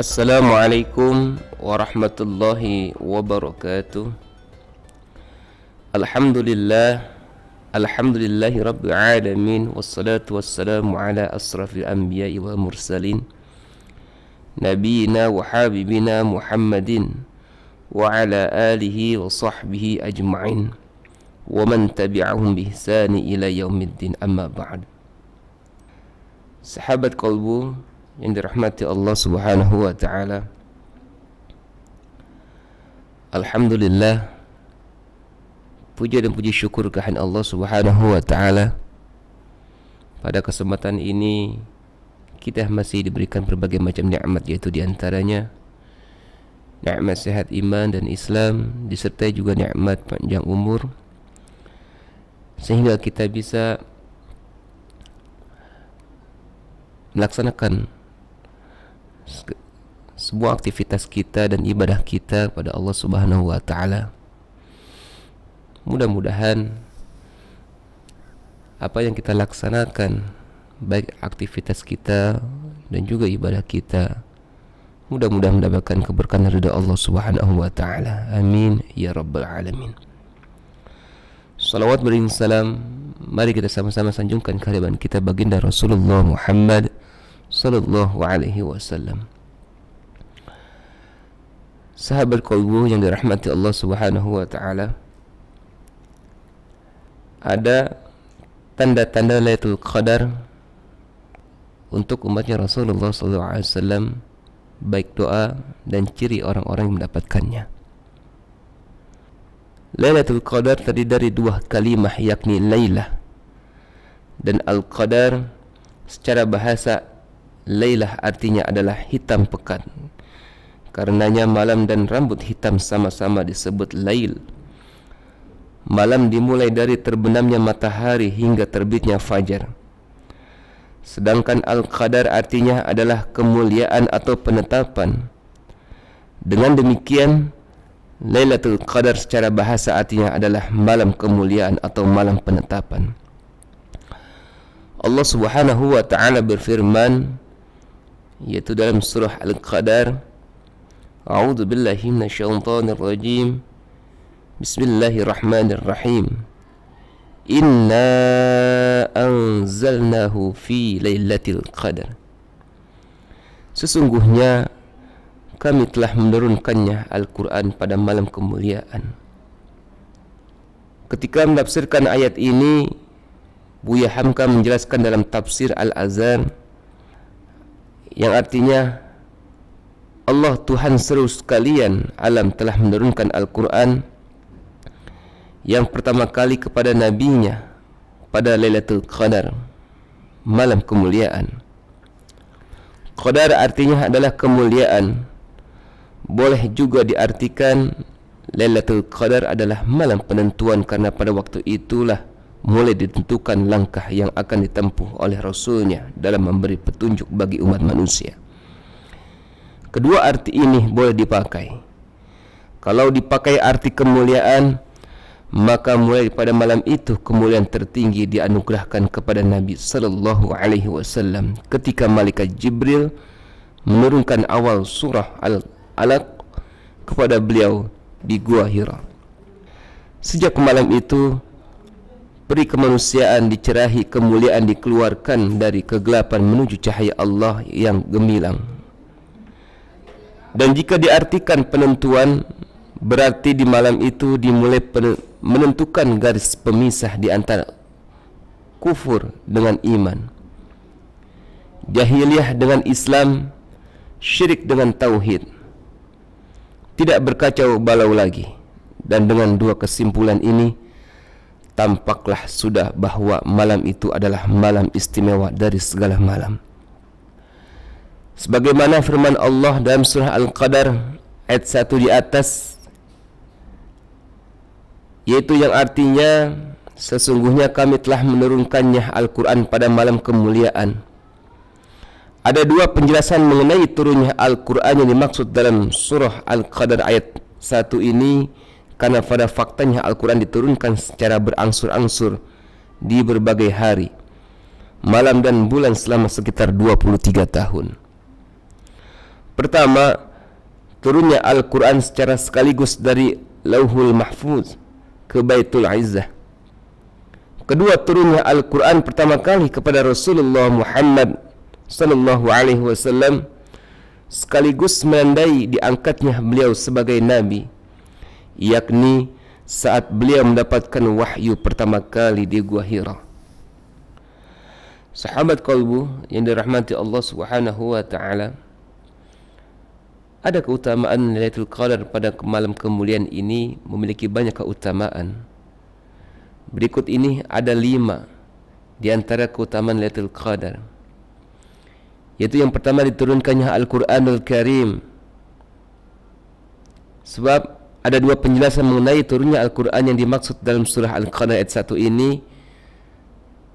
السلام عليكم ورحمة الله وبركاته الحمد لله الحمد لله رب العالمين والصلاة والسلام على أشرف الأنبياء والمرسلين نبينا وحبيبنا محمد وعلى آله وصحبه أجمعين ومن تبعهم بإحسان إلى يوم الدين أما بعد صحابة قلبه yang dirahmati Allah Subhanahu wa taala. Alhamdulillah puja dan puji syukur kehadirat Allah Subhanahu wa taala. Pada kesempatan ini kita masih diberikan berbagai macam nikmat yaitu di antaranya nikmat sehat iman dan Islam disertai juga nikmat panjang umur sehingga kita bisa melaksanakan semua aktivitas kita dan ibadah kita kepada Allah Subhanahu wa taala. Mudah-mudahan apa yang kita laksanakan baik aktivitas kita dan juga ibadah kita mudah-mudahan mendapatkan keberkahan dari Allah Subhanahu wa taala. Amin ya rabbal alamin. Salawat beri salam Mari kita sama-sama sanjungkan kehadiran kita baginda Rasulullah Muhammad sallallahu alaihi wasallam sahabat qalbu yang dirahmati Allah Subhanahu wa taala ada tanda-tanda Lailatul Qadar untuk umatnya Rasulullah sallallahu alaihi wasallam baik doa dan ciri orang-orang yang mendapatkannya Laylatul Qadar terdiri dari dua kalimah yakni Lailah dan Al-Qadar secara bahasa Lailah artinya adalah hitam pekat Karenanya malam dan rambut hitam sama-sama disebut Lail Malam dimulai dari terbenamnya matahari hingga terbitnya fajar Sedangkan Al-Qadar artinya adalah kemuliaan atau penetapan Dengan demikian Lailatul Qadar secara bahasa artinya adalah malam kemuliaan atau malam penetapan Allah Subhanahu wa taala berfirman yaitu dalam surah Al-Qadar A'udzu billahi minasyaitonir rajim Bismillahirrahmanirrahim Inna anzalnahu fi lailatul qadar Sesungguhnya kami telah menurunkannya Al-Qur'an pada malam kemuliaan Ketika menafsirkan ayat ini Buya Hamka menjelaskan dalam tafsir Al-Azhar yang artinya Allah Tuhan seru sekalian alam telah menurunkan Al-Quran yang pertama kali kepada nabinya pada Lailatul Qadar malam kemuliaan Qadar artinya adalah kemuliaan boleh juga diartikan Lailatul Qadar adalah malam penentuan karena pada waktu itulah mulai ditentukan langkah yang akan ditempuh oleh Rasulnya dalam memberi petunjuk bagi umat manusia. Kedua arti ini boleh dipakai. Kalau dipakai arti kemuliaan, maka mulai pada malam itu kemuliaan tertinggi dianugerahkan kepada Nabi sallallahu alaihi wasallam ketika malaikat Jibril menurunkan awal surah Al-Alaq kepada beliau di Gua Hira. Sejak malam itu, peri kemanusiaan dicerahi kemuliaan dikeluarkan dari kegelapan menuju cahaya Allah yang gemilang dan jika diartikan penentuan berarti di malam itu dimulai menentukan garis pemisah di antara kufur dengan iman jahiliyah dengan Islam syirik dengan tauhid tidak berkacau balau lagi dan dengan dua kesimpulan ini tampaklah sudah bahwa malam itu adalah malam istimewa dari segala malam. Sebagaimana firman Allah dalam surah Al-Qadar ayat 1 di atas yaitu yang artinya sesungguhnya kami telah menurunkannya Al-Qur'an pada malam kemuliaan. Ada dua penjelasan mengenai turunnya Al-Qur'an yang dimaksud dalam surah Al-Qadar ayat 1 ini karena pada faktanya Al-Quran diturunkan secara berangsur-angsur di berbagai hari, malam dan bulan selama sekitar 23 tahun. Pertama, turunnya Al-Quran secara sekaligus dari Lauhul Mahfuz ke Baitul Izzah. Kedua, turunnya Al-Quran pertama kali kepada Rasulullah Muhammad SAW sekaligus menandai diangkatnya beliau sebagai nabi yakni saat beliau mendapatkan wahyu pertama kali di Gua Hira. Sahabat kalbu yang dirahmati Allah Subhanahu wa taala. Ada keutamaan Lailatul Qadar pada malam kemuliaan ini memiliki banyak keutamaan. Berikut ini ada lima di antara keutamaan Lailatul Qadar. Yaitu yang pertama diturunkannya Al-Quranul Karim. Sebab ada dua penjelasan mengenai turunnya Al-Quran yang dimaksud dalam surah Al-Qadr ayat satu ini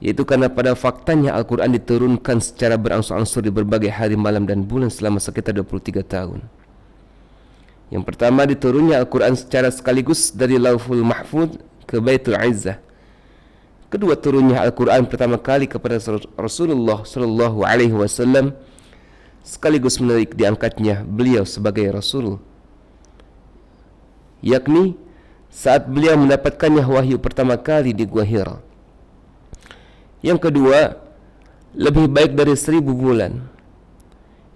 yaitu karena pada faktanya Al-Quran diturunkan secara berangsur-angsur di berbagai hari malam dan bulan selama sekitar 23 tahun yang pertama diturunnya Al-Quran secara sekaligus dari Lauful Mahfud ke Baitul Izzah kedua turunnya Al-Quran pertama kali kepada Rasulullah Sallallahu Alaihi Wasallam sekaligus menarik diangkatnya beliau sebagai Rasulullah yakni saat beliau mendapatkannya wahyu pertama kali di Gua Hira. Yang kedua, lebih baik dari seribu bulan.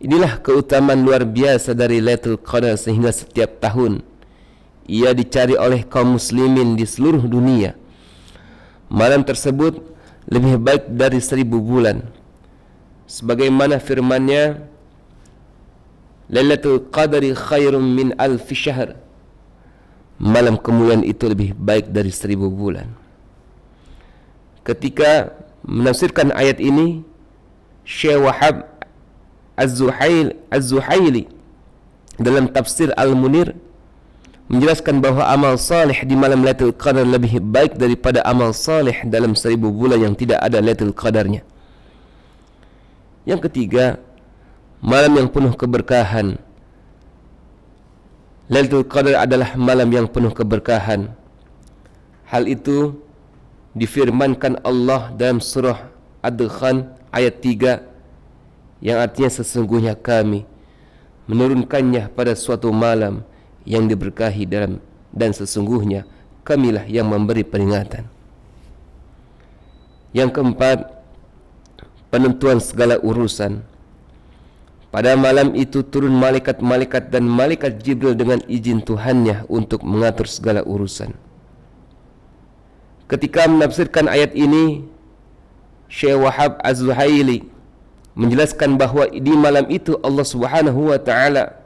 Inilah keutamaan luar biasa dari Lailatul Qadar sehingga setiap tahun ia dicari oleh kaum muslimin di seluruh dunia. Malam tersebut lebih baik dari seribu bulan. Sebagaimana firmannya, Lailatul Qadri khairun min alfi syahr malam kemuliaan itu lebih baik dari seribu bulan. Ketika menafsirkan ayat ini, Syekh Wahab Az-Zuhail Az-Zuhaili dalam tafsir Al-Munir menjelaskan bahawa amal saleh di malam Lailatul Qadar lebih baik daripada amal saleh dalam seribu bulan yang tidak ada Lailatul Qadarnya. Yang ketiga, malam yang penuh keberkahan Lailatul Qadar adalah malam yang penuh keberkahan. Hal itu difirmankan Allah dalam surah Ad-Dukhan ayat 3 yang artinya sesungguhnya kami menurunkannya pada suatu malam yang diberkahi dalam dan sesungguhnya kamilah yang memberi peringatan. Yang keempat, penentuan segala urusan. Pada malam itu turun malaikat-malaikat dan malaikat Jibril dengan izin Tuhannya untuk mengatur segala urusan. Ketika menafsirkan ayat ini, Syekh Wahab Az-Zuhaili menjelaskan bahawa di malam itu Allah Subhanahu wa taala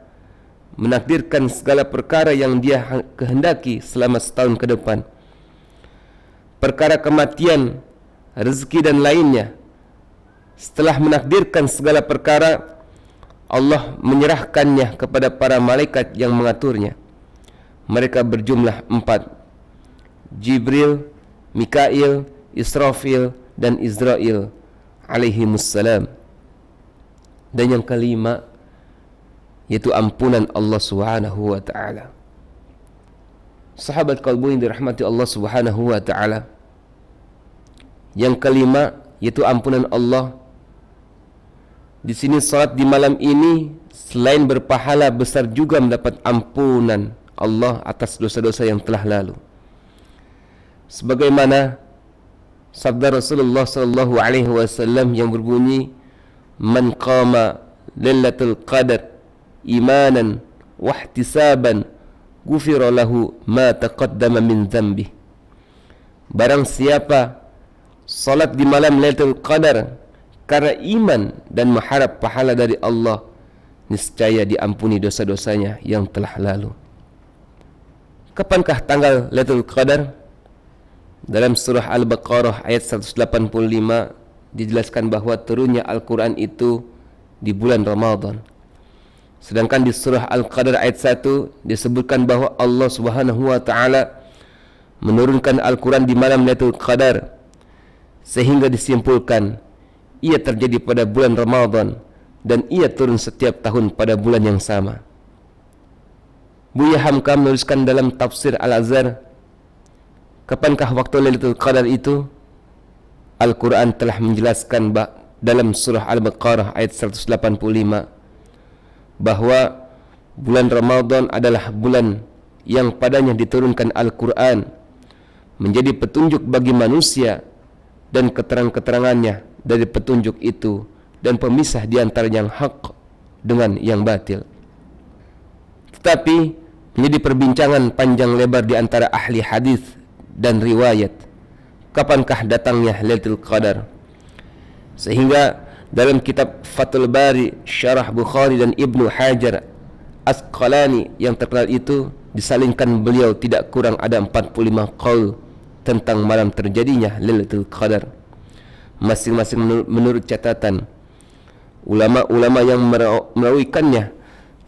menakdirkan segala perkara yang dia ha-, kehendaki selama setahun ke depan. Perkara kematian, rezeki dan lainnya. Setelah menakdirkan segala perkara, Allah menyerahkannya kepada para malaikat yang mengaturnya. Mereka berjumlah empat. Jibril, Mikail, Israfil dan Israel alaihi Dan yang kelima yaitu ampunan Allah Subhanahu Sahabat kalbu yang dirahmati Allah Subhanahu Yang kelima yaitu ampunan Allah di sini salat di malam ini selain berpahala besar juga mendapat ampunan Allah atas dosa-dosa yang telah lalu. Sebagaimana sabda Rasulullah sallallahu alaihi wasallam yang berbunyi man qama lailatul qadar imanan wa ihtisaban ghufira lahu ma taqaddama min dhanbi. Barang siapa salat di malam Lailatul Qadar karena iman dan mengharap pahala dari Allah niscaya diampuni dosa-dosanya yang telah lalu kapankah tanggal Lailatul Qadar dalam surah Al-Baqarah ayat 185 dijelaskan bahawa turunnya Al-Quran itu di bulan Ramadhan. sedangkan di surah Al-Qadar ayat 1 disebutkan bahawa Allah Subhanahu Wa Taala menurunkan Al-Quran di malam Lailatul Qadar sehingga disimpulkan ia terjadi pada bulan Ramadhan dan ia turun setiap tahun pada bulan yang sama. Buya Hamka menuliskan dalam tafsir Al-Azhar, kapankah waktu Lailatul Qadar itu? Al-Quran telah menjelaskan dalam surah Al-Baqarah ayat 185 bahawa bulan Ramadhan adalah bulan yang padanya diturunkan Al-Quran menjadi petunjuk bagi manusia dan keterang-keterangannya dari petunjuk itu dan pemisah di antara yang hak dengan yang batil. Tetapi menjadi perbincangan panjang lebar di antara ahli hadis dan riwayat kapankah datangnya Lailatul Qadar. Sehingga dalam kitab Fathul Bari Syarah Bukhari dan Ibnu Hajar Asqalani yang terkenal itu disalinkan beliau tidak kurang ada 45 qaul tentang malam terjadinya Lailatul Qadar masing-masing menur- menurut catatan ulama-ulama yang merawikannya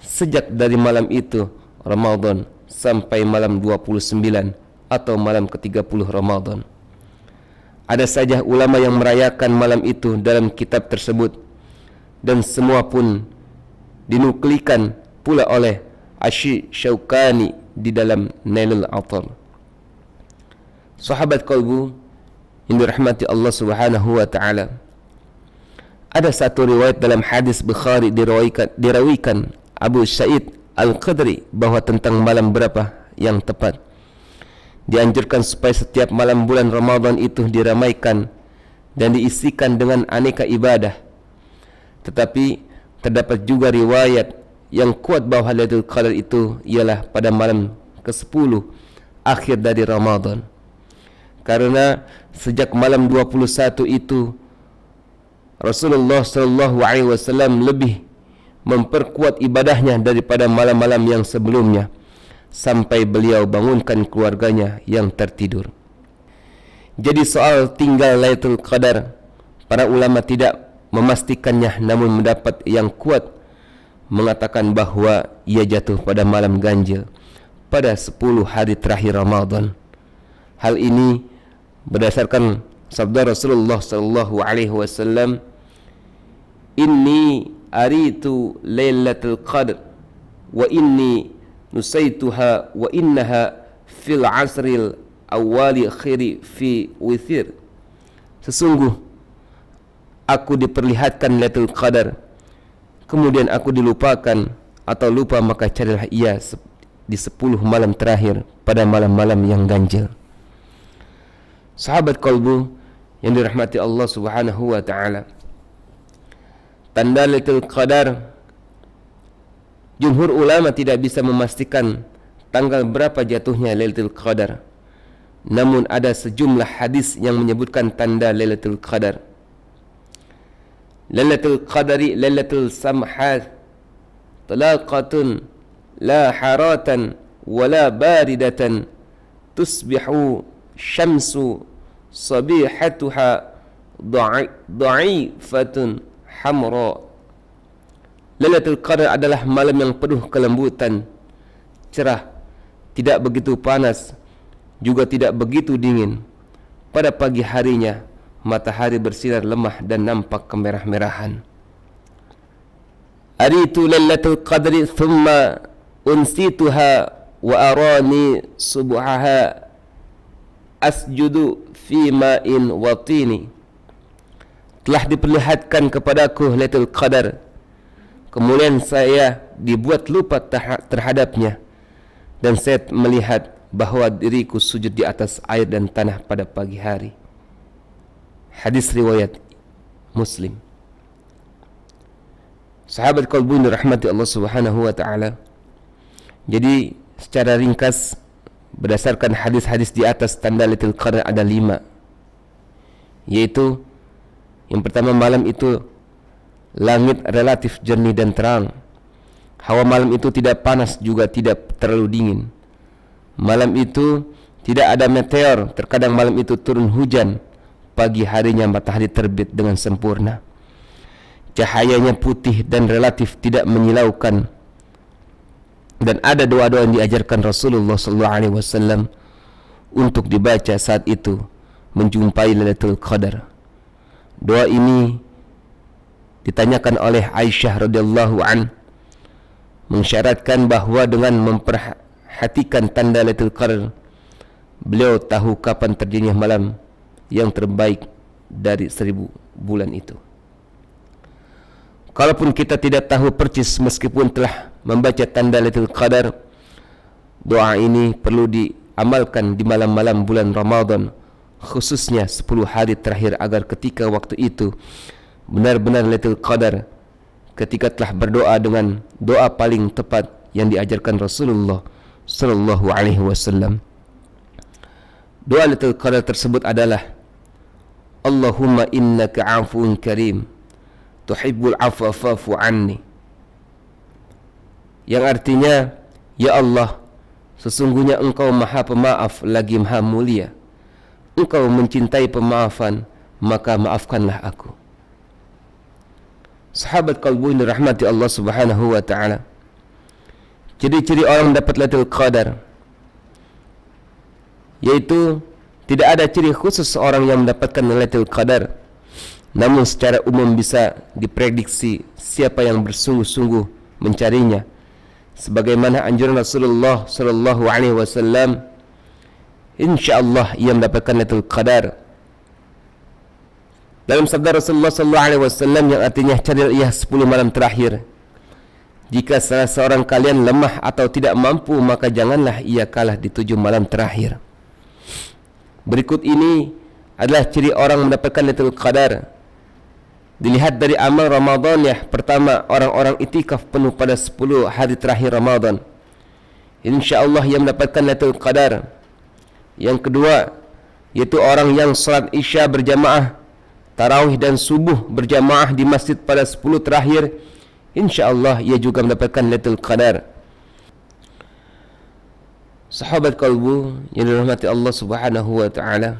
sejak dari malam itu Ramadan sampai malam 29 atau malam ke-30 Ramadan. Ada saja ulama yang merayakan malam itu dalam kitab tersebut dan semua pun dinuklikan pula oleh Ashi Syaukani di dalam Nailul atar Sahabat kalbu yang dirahmati Allah Subhanahu wa taala. Ada satu riwayat dalam hadis Bukhari dirawikan, dirawikan Abu Said Al-Qadri bahwa tentang malam berapa yang tepat. Dianjurkan supaya setiap malam bulan Ramadan itu diramaikan dan diisikan dengan aneka ibadah. Tetapi terdapat juga riwayat yang kuat bahwa Lailatul Qadar itu ialah pada malam ke-10 akhir dari Ramadan. Karena sejak malam 21 itu Rasulullah SAW lebih memperkuat ibadahnya daripada malam-malam yang sebelumnya sampai beliau bangunkan keluarganya yang tertidur. Jadi soal tinggal Lailatul Qadar para ulama tidak memastikannya namun mendapat yang kuat mengatakan bahawa ia jatuh pada malam ganjil pada 10 hari terakhir Ramadan hal ini berdasarkan sabda Rasulullah sallallahu alaihi wasallam inni aritu lailatul qadr wa inni nusaituha wa innaha fil asril awali khiri fi witir sesungguh aku diperlihatkan lailatul qadar kemudian aku dilupakan atau lupa maka carilah ia di sepuluh malam terakhir pada malam-malam yang ganjil sahabat kalbu yang dirahmati Allah Subhanahu wa taala. Tanda Lailatul Qadar jumhur ulama tidak bisa memastikan tanggal berapa jatuhnya Lailatul Qadar. Namun ada sejumlah hadis yang menyebutkan tanda Lailatul Qadar. Lailatul Qadari Lailatul Samhat Talaqatun la haratan wala baridatan tusbihu syamsu sabihatuha dhaifatun hamra Lailatul Qadar adalah malam yang penuh kelembutan cerah tidak begitu panas juga tidak begitu dingin pada pagi harinya matahari bersinar lemah dan nampak kemerah-merahan Aritu Lailatul Qadri thumma unsituha wa arani subuhaha asjudu fi ma'in watini telah diperlihatkan kepadaku letul qadar kemudian saya dibuat lupa terhadapnya dan saya melihat bahawa diriku sujud di atas air dan tanah pada pagi hari hadis riwayat muslim sahabat kalbu rahmati Allah subhanahu wa ta'ala jadi secara ringkas berdasarkan hadis-hadis di atas tanda Lailatul Qadar ada lima yaitu yang pertama malam itu langit relatif jernih dan terang hawa malam itu tidak panas juga tidak terlalu dingin malam itu tidak ada meteor terkadang malam itu turun hujan pagi harinya matahari terbit dengan sempurna cahayanya putih dan relatif tidak menyilaukan dan ada doa-doa yang diajarkan Rasulullah SAW untuk dibaca saat itu menjumpai Lailatul Qadar. Doa ini ditanyakan oleh Aisyah radhiyallahu an mengsyaratkan bahawa dengan memperhatikan tanda Lailatul Qadar beliau tahu kapan terjadinya malam yang terbaik dari seribu bulan itu. Kalaupun kita tidak tahu percis meskipun telah membaca tanda Lailatul Qadar doa ini perlu diamalkan di malam-malam bulan Ramadan khususnya 10 hari terakhir agar ketika waktu itu benar-benar Lailatul Qadar ketika telah berdoa dengan doa paling tepat yang diajarkan Rasulullah sallallahu alaihi wasallam doa Lailatul Qadar tersebut adalah Allahumma innaka 'afuwun karim tuhibbul 'afwa fa'fu 'anni yang artinya ya Allah sesungguhnya engkau maha pemaaf lagi maha mulia engkau mencintai pemaafan maka maafkanlah aku sahabat kalbu ini rahmati Allah subhanahu wa ta'ala ciri-ciri orang dapat latil qadar yaitu tidak ada ciri khusus seorang yang mendapatkan latil qadar namun secara umum bisa diprediksi siapa yang bersungguh-sungguh mencarinya sebagaimana anjuran Rasulullah sallallahu alaihi wasallam insyaallah ia mendapatkan lailatul qadar dalam sabda Rasulullah sallallahu alaihi wasallam yang artinya cari ia 10 malam terakhir jika salah seorang kalian lemah atau tidak mampu maka janganlah ia kalah di 7 malam terakhir berikut ini adalah ciri orang mendapatkan lailatul qadar Dilihat dari amal Ramadan ya pertama orang-orang itikaf penuh pada 10 hari terakhir Ramadan. Insya-Allah yang mendapatkan Lailatul Qadar. Yang kedua yaitu orang yang salat Isya berjamaah, tarawih dan subuh berjamaah di masjid pada 10 terakhir, insya-Allah ia juga mendapatkan Lailatul Qadar. Sahabat kalbu yang dirahmati Allah Subhanahu wa taala.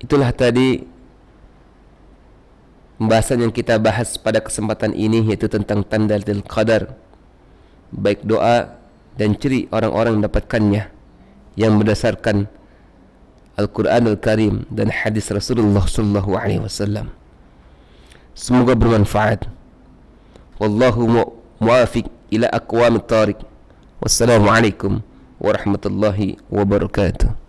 Itulah tadi pembahasan yang kita bahas pada kesempatan ini yaitu tentang tanda dan qadar baik doa dan ciri orang-orang mendapatkannya yang berdasarkan Al-Quran Al-Karim dan hadis Rasulullah Sallallahu Alaihi Wasallam. Semoga bermanfaat. Wallahu mu muafiq ila aqwamit tariq. Wassalamualaikum warahmatullahi wabarakatuh.